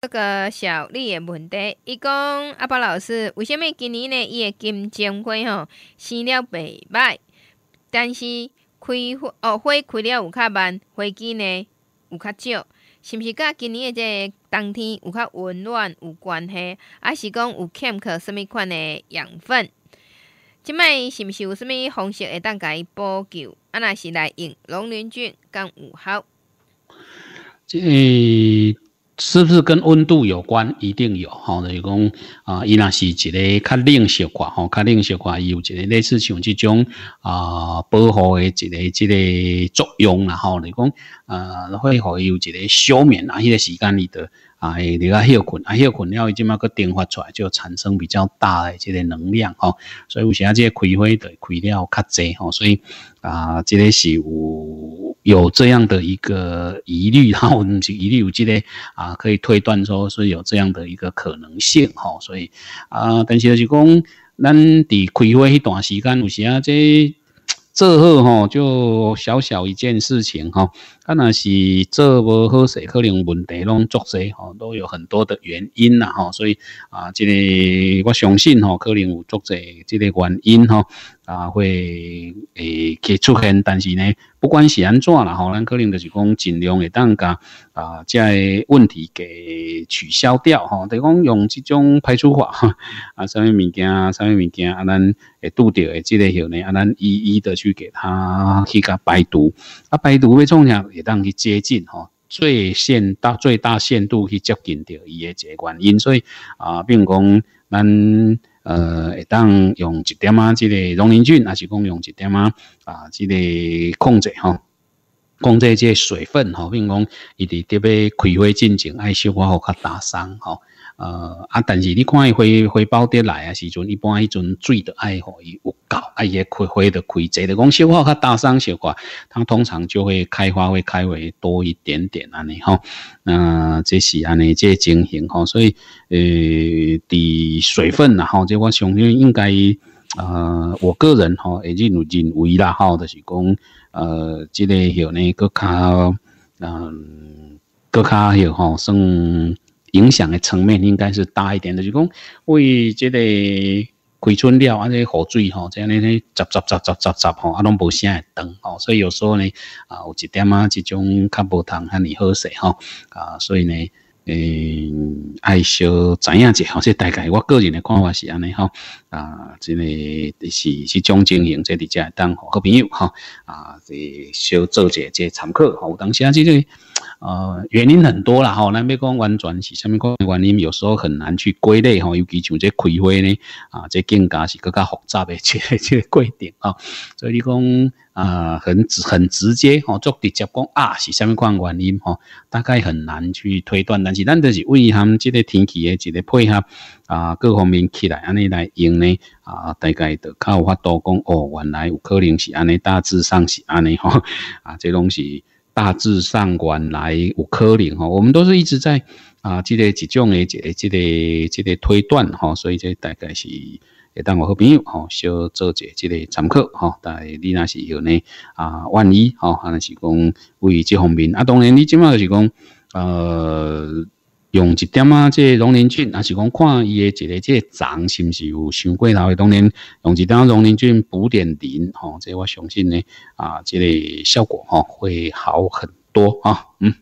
这个小丽的问题，伊讲阿伯老师，为什么今年呢的金针花吼生了袂歹，但是开哦花开了有较慢，花期呢有较少，是毋是甲今年的即个冬天有较温暖有关系？还是讲有欠缺什物款的养分？即卖是毋是有物方式会当甲伊补救？啊，若是来用龙鳞菌干有效？即。是不是跟温度有关？一定有吼。就讲啊，伊那是一个较冷小块吼，较冷小块有一个类似像这种啊保护的一个这个作用啦吼。就讲呃，会好有一个休眠啊，迄个时间里的啊，你啊休困啊休困了，即马个电发出来就产生比较大的这个能量吼。所以有时啊，这个开花的开料较侪吼，所以啊，这个是有。有这样的一个疑虑，哈，疑虑有即个啊，可以推断说是有这样的一个可能性，哈，所以啊，但是就是讲，咱伫开会迄段时间，有时啊，这做后哈，就小小一件事情，哈，可能是做无好势，可能问题拢作势，哈，都有很多的原因啦，哈，所以啊，即个我相信，哈，可能有作势即个原因，哈，啊，会诶。会出现，但是呢，不管是安怎啦，吼，咱可能就是讲尽量会当甲啊，即个问题给取消掉，吼。比如讲用这种排除法，啊，什么物件什么物件啊，咱会拄着诶这个样呢，啊，咱一一的去给他去甲排毒，啊，排毒要创啥，会当去接近，吼，最限达最大限度去接近到伊个原因，所以啊，并讲咱。呃，会当用一点啊，即个溶磷菌，还是讲用一点啊，啊，即个控制哈。讲这些水分吼，并讲伊伫特别开花进前爱修花好较打生吼。呃啊，但是你看伊花花苞伫来啊时阵，一般迄阵水都爱予伊有够，爱个开花的开侪的，讲修花较打生效果，它通常就会开花会开会多一点点安尼吼。呃、这是安尼这情形吼，所以呃，伫水分呐吼，即我相信应该。呃，我个人吼，而今如今唯一啦，吼，就是讲，呃，即个许呢，搁较嗯，佮卡许吼，算影响的层面应该是大一点就是讲，为即个开春了，安尼河水吼，这样呢，杂杂杂杂杂杂吼，啊拢无啥会断吼，所以有时候呢，啊，有一点啊，即种较无通较尼好势吼，啊，所以呢。嗯，爱少知影者，吼，这大概我个人的看法是安尼吼，啊，即个就是即种情形，即伫遮当好朋友吼，啊，是少做者即参考，有当时啊，即个。呃，原因很多啦，吼，那要讲完全是什么款原因，有时候很难去归类，吼，尤其像这开花呢，啊，这更加是更加复杂的这个、这个规定啊。所以你讲啊，很很直接，吼，就直接讲啊是什？么款原因，吼，大概很难去推断。但是咱就是为含这个天气的一个配合啊，各方面起来安尼来用呢，啊，大概就有发度讲哦，原来有可能是安尼，大致上是安尼，吼，啊，这东西。大致上原来有可能哈，我们都是一直在啊，这个几种诶，这个这个这个推断哈，所以这大概是也当我好朋友哈，小做一即这参考哈，但你那是有呢啊，万一哈，可能是讲为这方面啊，当然你即马是讲呃。用一点啊，即龙鳞菌，还是讲看伊诶一个即长是毋是有伤过头诶。当然，用一点龙鳞菌补点磷，吼，即我相信呢，啊，即个效果吼会好很多啊，嗯。